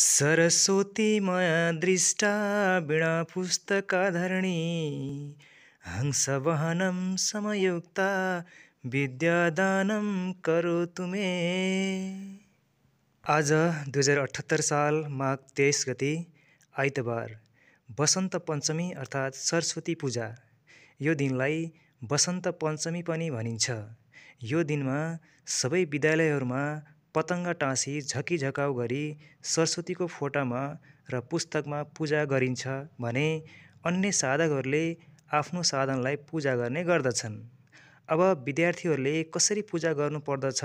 सरस्वती मया दृष्टा बिणा पुस्तकाधरणी हंसवहनं समयुक्ता विद्यादानं करो तुमे आज दुई हजार अठहत्तर साल माघ तेइस गति आइतबार बसन्त पञ्चमी अर्थात् सरस्वती पूजा यो दिनलाई बसन्त पञ्चमी पनि भनिन्छ यो दिनमा सबै विद्यालयहरूमा पतङ्ग टाँसी झकाउ गरी सरस्वतीको फोटामा र पुस्तकमा पूजा गरिन्छ भने अन्य साधकहरूले आफ्नो साधनलाई पूजा गर्ने गर्दछन् अब विद्यार्थीहरूले कसरी पूजा गर्नुपर्दछ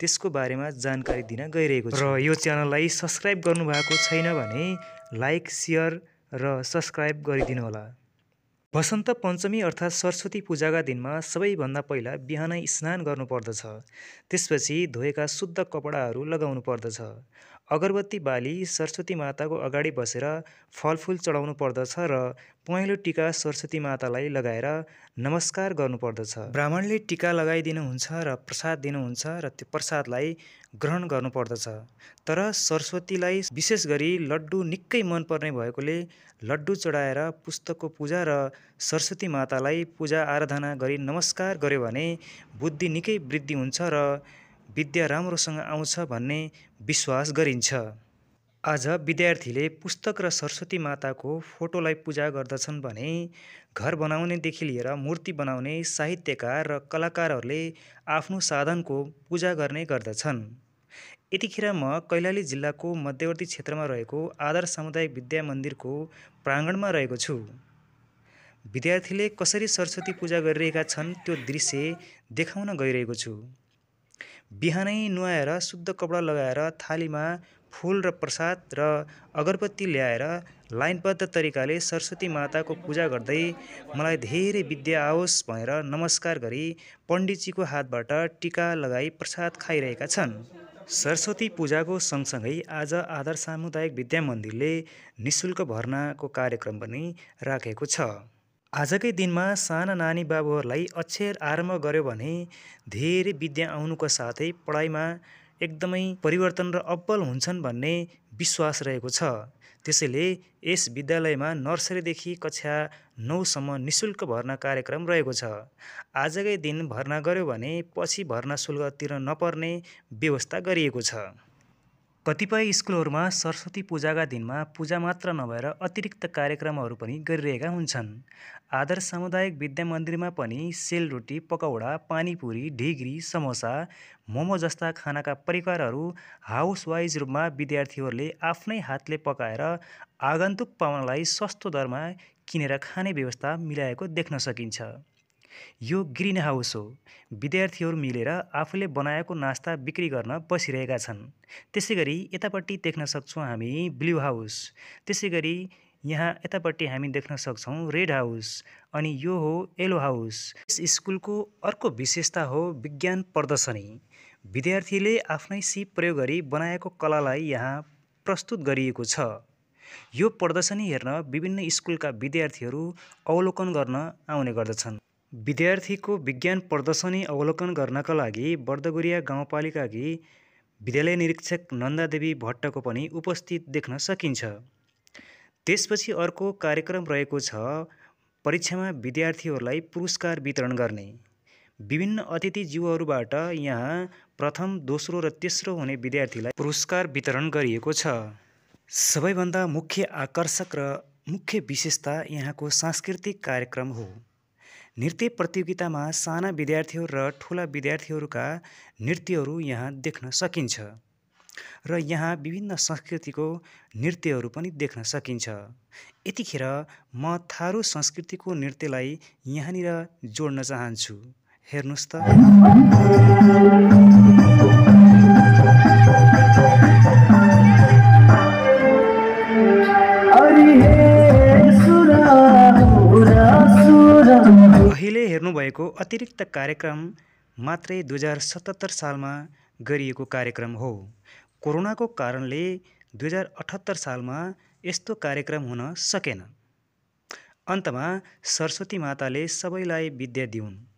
त्यसको बारेमा जानकारी दिन गइरहेको छ र यो च्यानललाई सब्सक्राइब गर्नुभएको छैन भने लाइक सेयर र सब्सक्राइब गरिदिनुहोला बसन्त पञ्चमी अर्थात् सरस्वती पूजाका दिनमा सबैभन्दा पहिला बिहानै स्नान गर्नुपर्दछ त्यसपछि धोएका शुद्ध कपडाहरू पर्दछ अगरबत्ती बाली सरस्वती माताको अगाडि बसेर फलफुल चढाउनु पर्दछ र पहेँलो टिका सरस्वती मातालाई लगाएर नमस्कार गर्नुपर्दछ ब्राह्मणले टिका लगाइदिनुहुन्छ र प्रसाद दिनुहुन्छ र त्यो प्रसादलाई ग्रहण गर्नुपर्दछ तर सरस्वतीलाई विशेष गरी लड्डु निकै मनपर्ने भएकोले लड्डु चढाएर पुस्तकको पूजा र सरस्वती मातालाई पूजा आराधना गरी नमस्कार गर्यो भने बुद्धि निकै वृद्धि हुन्छ र विद्या राम्रोसँग आउँछ भन्ने विश्वास गरिन्छ आज विद्यार्थीले पुस्तक र सरस्वती माताको फोटोलाई पूजा गर्दछन् भने घर बनाउनेदेखि लिएर मूर्ति बनाउने साहित्यकार र कलाकारहरूले आफ्नो साधनको पूजा गर्ने गर्दछन् यतिखेर म कैलाली जिल्लाको मध्यवर्ती क्षेत्रमा रहेको आधार सामुदायिक विद्या मन्दिरको प्राङ्गणमा रहेको छु विद्यार्थीले कसरी सरस्वती पूजा गरिरहेका छन् त्यो दृश्य देखाउन गइरहेको छु बिहानै नुहाएर शुद्ध कपडा लगाएर थालीमा फुल र प्रसाद र अगरबत्ती ल्याएर लाइनबद्ध तरिकाले सरस्वती माताको पूजा गर्दै मलाई धेरै विद्या आओस् भनेर नमस्कार गरी पण्डितजीको हातबाट टिका लगाई प्रसाद खाइरहेका छन् सरस्वती पूजाको सँगसँगै आज आधार सामुदायिक विद्या मन्दिरले निशुल्क भर्नाको कार्यक्रम पनि राखेको छ आजकै दिनमा साना नानी बाबुहरूलाई अक्षर आरम्भ गर्यो भने धेरै विद्या आउनुको साथै पढाइमा एकदमै परिवर्तन र अब्बल हुन्छन् भन्ने विश्वास रहेको छ त्यसैले यस विद्यालयमा नर्सरीदेखि कक्षा नौसम्म निशुल्क भर्ना कार्यक्रम रहेको छ आजकै दिन भर्ना गऱ्यो भने पछि भर्ना शुल्क तिर्न नपर्ने व्यवस्था गरिएको छ कतिपय स्कुलहरूमा सरस्वती पूजाका दिनमा पूजा मात्र नभएर अतिरिक्त कार्यक्रमहरू पनि गरिरहेका हुन्छन् आदर्श सामुदायिक विद्या मन्दिरमा पनि सेलरोटी पकौडा पानीपुरी ढिग्री समोसा मोमो जस्ता खानाका परिकारहरू हाउसवाइज रूपमा विद्यार्थीहरूले आफ्नै हातले पकाएर आगन्तुक पाहुनालाई सस्तो दरमा किनेर खाने व्यवस्था मिलाएको देख्न सकिन्छ यो ग्रिन हाउस हो विद्यार्थीहरू मिलेर आफूले बनाएको नास्ता बिक्री गर्न बसिरहेका छन् त्यसै गरी यतापट्टि देख्न सक्छौँ हामी ब्लु हाउस त्यसै गरी यहाँ यतापट्टि हामी देख्न सक्छौँ रेड हाउस अनि यो हो येलो हाउस यस स्कुलको अर्को विशेषता हो विज्ञान प्रदर्शनी विद्यार्थीले आफ्नै सिप प्रयोग गरी बनाएको कलालाई यहाँ प्रस्तुत गरिएको छ यो प्रदर्शनी हेर्न विभिन्न स्कुलका विद्यार्थीहरू अवलोकन गर्न आउने गर्दछन् विद्यार्थीको विज्ञान प्रदर्शनी अवलोकन गर्नका लागि बर्दगुरिया गाउँपालिकाकी विद्यालय निरीक्षक नन्दादेवी भट्टको पनि उपस्थित देख्न सकिन्छ त्यसपछि अर्को कार्यक्रम रहेको छ परीक्षामा विद्यार्थीहरूलाई पुरस्कार वितरण गर्ने विभिन्न अतिथिज्यूहरूबाट यहाँ प्रथम दोस्रो र तेस्रो हुने विद्यार्थीलाई पुरस्कार वितरण गरिएको छ सबैभन्दा मुख्य आकर्षक र मुख्य विशेषता यहाँको सांस्कृतिक कार्यक्रम हो नृत्य प्रतियोगितामा साना विद्यार्थीहरू र ठुला विद्यार्थीहरूका नृत्यहरू यहाँ देख्न सकिन्छ र यहाँ विभिन्न संस्कृतिको नृत्यहरू पनि देख्न सकिन्छ यतिखेर म थारू संस्कृतिको नृत्यलाई यहाँनिर जोड्न चाहन्छु हेर्नुहोस् त हुनुभएको अतिरिक्त कार्यक्रम मात्रै दुई हजार सतहत्तर सालमा गरिएको कार्यक्रम हो कोरोनाको कारणले दुई हजार अठहत्तर सालमा यस्तो कार्यक्रम हुन सकेन अन्तमा सरस्वती माताले सबैलाई विद्या दिउन्